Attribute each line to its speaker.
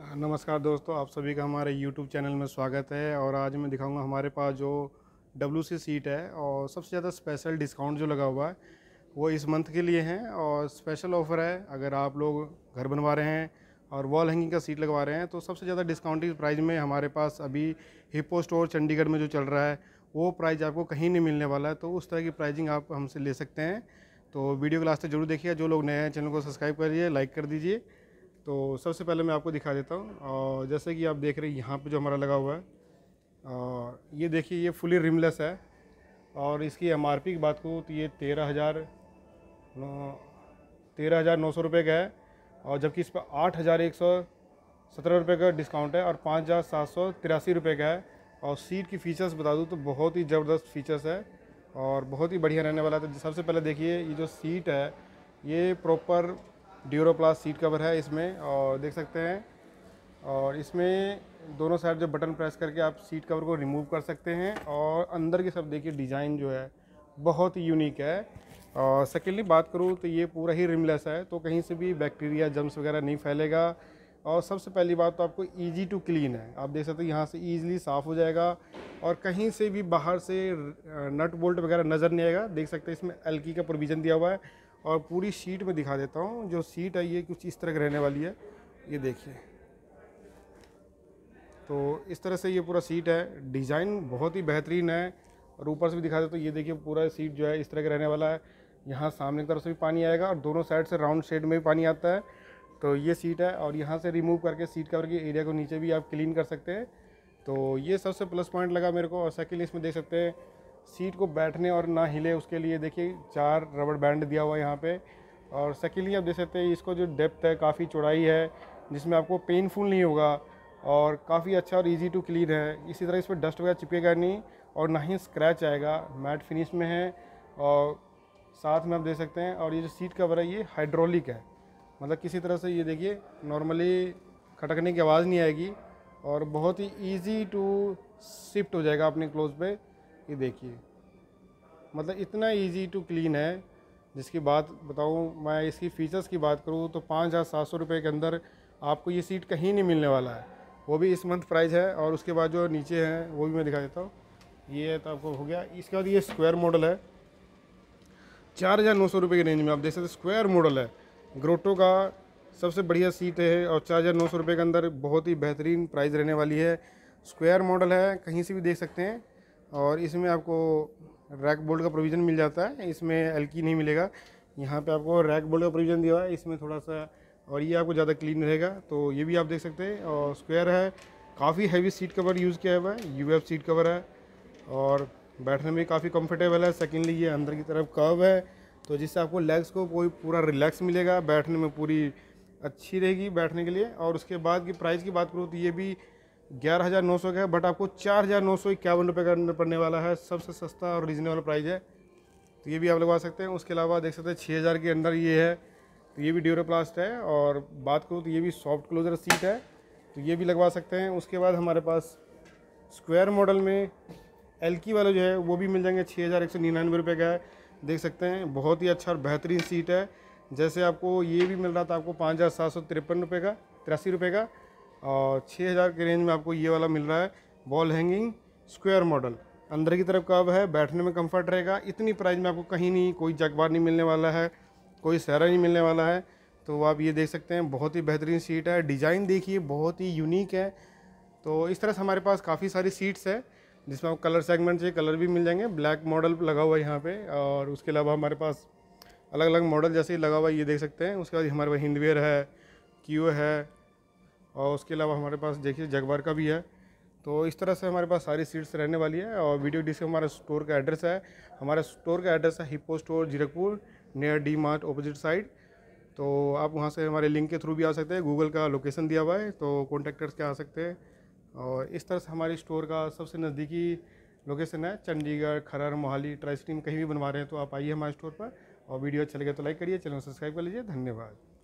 Speaker 1: नमस्कार दोस्तों आप सभी का हमारे YouTube चैनल में स्वागत है और आज मैं दिखाऊंगा हमारे पास जो डब्ल्यू सीट है और सबसे ज़्यादा स्पेशल डिस्काउंट जो लगा हुआ है वो इस मंथ के लिए हैं और स्पेशल ऑफ़र है अगर आप लोग घर बनवा रहे हैं और वॉल हैंगिंग का सीट लगवा रहे हैं तो सबसे ज़्यादा डिस्काउंटिंग प्राइस में हमारे पास अभी हिपो स्टोर चंडीगढ़ में जो चल रहा है वो प्राइज़ आपको कहीं नहीं मिलने वाला है तो उस तरह की प्राइजिंग आप हमसे ले सकते हैं तो वीडियो क्लास तक जरूर देखिए जो लोग नए हैं चैनल को सब्सक्राइब करिए लाइक कर दीजिए तो सबसे पहले मैं आपको दिखा देता हूँ और जैसे कि आप देख रहे हैं यहाँ पे जो हमारा लगा हुआ है और ये देखिए ये फुली रिमलेस है और इसकी एम की बात करूँ तो ये तेरह हज़ार तेरह हज़ार नौ सौ रुपये का है और जबकि इस पर आठ हज़ार एक सौ सत्रह रुपये का डिस्काउंट है और पाँच हज़ार सात सौ तिरासी रुपये का है और सीट की फ़ीचर्स बता दूँ तो बहुत ही ज़बरदस्त फ़ीचर्स है और बहुत ही बढ़िया रहने वाला है तो सबसे पहले देखिए ये जो सीट है ये प्रॉपर ड्यूरोप्लास सीट कवर है इसमें और देख सकते हैं और इसमें दोनों साइड जो बटन प्रेस करके आप सीट कवर को रिमूव कर सकते हैं और अंदर की सब देखिए डिज़ाइन जो है बहुत ही यूनिक है और सेकेंडली बात करूँ तो ये पूरा ही रिमलेस है तो कहीं से भी बैक्टीरिया जम्स वगैरह नहीं फैलेगा और सबसे पहली बात तो आपको इजी टू क्लीन है आप देख सकते हो यहाँ से ईजिली साफ़ हो जाएगा और कहीं से भी बाहर से नट बोल्ट वगैरह नज़र नहीं आएगा देख सकते हैं इसमें एल का प्रोविज़न दिया हुआ है और पूरी शीट में दिखा देता हूँ जो सीट है ये कुछ इस तरह की रहने वाली है ये देखिए तो इस तरह से ये पूरा सीट है डिज़ाइन बहुत ही बेहतरीन है और ऊपर से भी दिखा देता हूँ ये देखिए पूरा सीट जो है इस तरह का रहने वाला है यहाँ सामने की तरफ से भी पानी आएगा और दोनों साइड से राउंड शेड में भी पानी आता है तो ये सीट है और यहाँ से रिमूव करके सीट कवर के एरिया को नीचे भी आप क्लीन कर सकते हैं तो ये सबसे प्लस पॉइंट लगा मेरे को और साइकिल इसमें देख सकते हैं सीट को बैठने और ना हिले उसके लिए देखिए चार रबड़ बैंड दिया हुआ है यहाँ पे और सेकेंडली आप देख सकते हैं इसको जो डेप्थ है काफ़ी चौड़ाई है जिसमें आपको पेनफुल नहीं होगा और काफ़ी अच्छा और इजी टू क्लीन है इसी तरह इस पर डस्ट वगैरह चिपकेगा नहीं और ना ही स्क्रैच आएगा मैट फिनिश में है और साथ में आप देख सकते हैं और ये जो सीट कवर है ये हाइड्रोलिक है मतलब किसी तरह से ये देखिए नॉर्मली खटकने की आवाज़ नहीं आएगी और बहुत ही ईजी टू शिफ्ट हो जाएगा अपने क्लोज पर ये देखिए मतलब इतना इजी टू क्लीन है जिसकी बात बताऊँ मैं इसकी फ़ीचर्स की बात करूँ तो पाँच हज़ार सात सौ रुपये के अंदर आपको ये सीट कहीं नहीं मिलने वाला है वो भी इस मंथ प्राइस है और उसके बाद जो नीचे है वो भी मैं दिखा देता हूँ ये तो आपको हो गया इसके बाद ये स्क्वायर मॉडल है चार हज़ार नौ सौ रुपये की रेंज में आप देख सकते स्क्वायर मॉडल है ग्रोटो का सबसे बढ़िया सीट है और चार हज़ार नौ सौ रुपये के अंदर बहुत ही बेहतरीन प्राइस रहने वाली है स्क्वायर मॉडल है कहीं से भी देख सकते हैं और इसमें आपको रैक बोल्ट का प्रोविज़न मिल जाता है इसमें की नहीं मिलेगा यहाँ पे आपको रैक बोल्ट का प्रोविज़न दिया है इसमें थोड़ा सा और ये आपको ज़्यादा क्लीन रहेगा तो ये भी आप देख सकते हैं और स्क्वायर है काफ़ी हैवी सीट कवर यूज़ किया हुआ है यू सीट कवर है और बैठने में काफ़ी कम्फर्टेबल है सेकेंडली ये अंदर की तरफ कर्व है तो जिससे आपको लेग्स को कोई पूरा रिलैक्स मिलेगा बैठने में पूरी अच्छी रहेगी बैठने के लिए और उसके बाद की प्राइस की बात करूँ तो ये भी ग्यारह हज़ार नौ सौ का है बट आपको चार हज़ार नौ सौ इक्यावन रुपये का पड़ने वाला है सबसे सस्ता और रीजनेबल प्राइस है तो ये भी आप लगवा सकते हैं उसके अलावा देख सकते हैं छः हज़ार के अंदर ये है तो ये भी ड्यूरोप्लास्ट है और बात करूँ तो ये भी सॉफ्ट क्लोजर सीट है तो ये भी लगवा सकते हैं उसके बाद हमारे पास स्क्वायर मॉडल में एल की वाला जो है वो भी मिल जाएंगे छः हज़ार एक सौ निन्यानवे रुपये का है देख सकते हैं बहुत ही अच्छा और बेहतरीन सीट है जैसे आपको ये भी मिल रहा था आपको पाँच हज़ार सात सौ तिरपन रुपये का तिरासी रुपये का और छः हज़ार के रेंज में आपको ये वाला मिल रहा है बॉल हैंगिंग स्क्वायर मॉडल अंदर की तरफ का है बैठने में कंफर्ट रहेगा इतनी प्राइस में आपको कहीं नहीं कोई जगबार नहीं मिलने वाला है कोई सहरा नहीं मिलने वाला है तो आप ये देख सकते हैं बहुत ही बेहतरीन सीट है डिज़ाइन देखिए बहुत ही यूनिक है तो इस तरह से हमारे पास काफ़ी सारी सीट्स है जिसमें आपको कलर सेगमेंट चाहिए कलर भी मिल जाएंगे ब्लैक मॉडल लगा हुआ है यहाँ पर और उसके अलावा हमारे पास अलग अलग मॉडल जैसे ही लगा हुआ ये देख सकते हैं उसके बाद हमारे पास हिंदवेयर है क्यू है और उसके अलावा हमारे पास देखिए जगबार का भी है तो इस तरह से हमारे पास सारी सीट्स रहने वाली है और वीडियो डिस्क हमारा स्टोर का एड्रेस है हमारा स्टोर का एड्रेस है Hippo store Zirakpur near D Mart opposite side तो आप वहाँ से हमारे लिंक के थ्रू भी आ सकते हैं गूगल का लोकेशन दिया हुआ है तो कॉन्टैक्टर्स के आ सकते हैं और इस तरह से हमारे स्टोर का सबसे नज़दीकी लोकेशन है चंडीगढ़ खरर मोहाली ट्राई स्ट्रीम कहीं भी बनवा रहे हैं तो आप आइए हमारे स्टोर पर और वीडियो अच्छा लगे तो लाइक करिए चैनल सब्सक्राइब कर लीजिए धन्यवाद